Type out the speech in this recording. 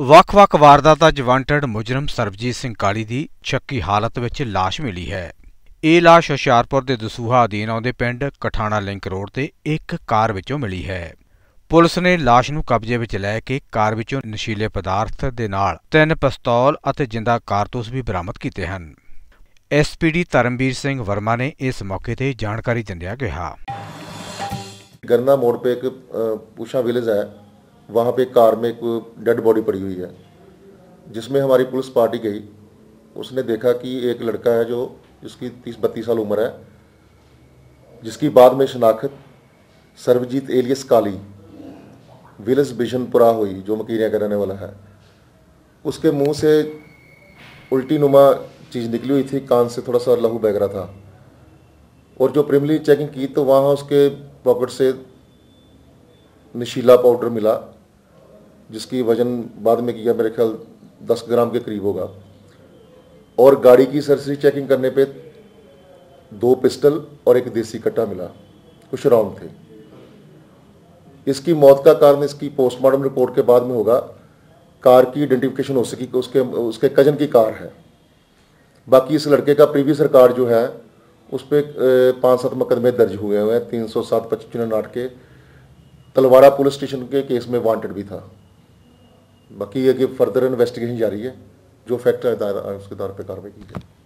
ਵੱਖ-ਵੱਖ ਵਾਰਦਾਤਾਂ 'ਚ ਵਾਂਟਡ ਮੁਜਰਮ ਸਰਬਜੀਤ ਸਿੰਘ ਕਾਲੀ ਦੀ ਸ਼ੱਕੀ ਹਾਲਤ ਵਿੱਚ লাশ ਮਿਲੀ ਹੈ ਇਹ লাশ ਹੁਸ਼ਿਆਰਪੁਰ ਦੇ ਦਸੂਹਾ ਅਧੀਨ ਆਉਂਦੇ ਪਿੰਡ ਕਠਾਣਾ ਲਿੰਕ ਰੋਡ ਤੇ ਇੱਕ ਕਾਰ ਵਿੱਚੋਂ ਮਿਲੀ ਹੈ ਪੁਲਿਸ ਨੇ লাশ ਨੂੰ ਕਬਜ਼ੇ ਵਿੱਚ ਲੈ ਕੇ ਕਾਰ ਵਿੱਚੋਂ ਨਸ਼ੀਲੇ ਪਦਾਰਥ ਦੇ ਨਾਲ ਤਿੰਨ ਪਿਸਤੌਲ ਅਤੇ ਜਿੰਦਾ ਕਾਰਤੂਸ ਵੀ ਬਰਾਮਦ ਕੀਤੇ ਹਨ ਐਸਪੀਡੀ ਧਰਮਵੀਰ ਸਿੰਘ ਵਰਮਾ ਨੇ ਇਸ ਮੌਕੇ ਤੇ ਜਾਣਕਾਰੀ ਦਿੰਦਿਆਂ ਕਿਹਾ ਗਰਨਾ ਮੋੜ 'ਤੇ ਇੱਕ ਪੂਸ਼ਾ ਵਿਲੇਜ ਹੈ वहाँ पे कार में एक डेड बॉडी पड़ी हुई है जिसमें हमारी पुलिस पार्टी गई उसने देखा कि एक लड़का है जो जिसकी तीस बत्तीस साल उम्र है जिसकी बाद में शनाख्त सर्वजीत एलियस काली विलस बिशनपुरा हुई जो मकीरिया का रहने वाला है उसके मुंह से उल्टी नुमा चीज़ निकली हुई थी कान से थोड़ा सा लहू बह था और जो प्रिमली चेकिंग की तो वहाँ उसके पॉकेट से नशीला पाउडर मिला जिसकी वजन बाद में किया मेरे ख्याल दस ग्राम के करीब होगा और गाड़ी की सरसरी चेकिंग करने पे दो पिस्टल और एक देसी कट्टा मिला कुछ राउंड थे इसकी मौत का कारण इसकी पोस्टमार्टम रिपोर्ट के बाद में होगा कार की आइडेंटिफिकेशन हो सकी उसके उसके कजन की कार है बाकी इस लड़के का प्रीवियस रिकॉर्ड जो है उस पर पाँच सात मुकदमे दर्ज हुए हुए हैं तीन सौ सात पचपन आठ के तलवाड़ा पुलिस स्टेशन के केस में वांटेड भी था बाकी ये कि फर्दर इन्वेस्टिगेशन जारी है जो फैक्ट है उसके आधार पर कार्रवाई की जाए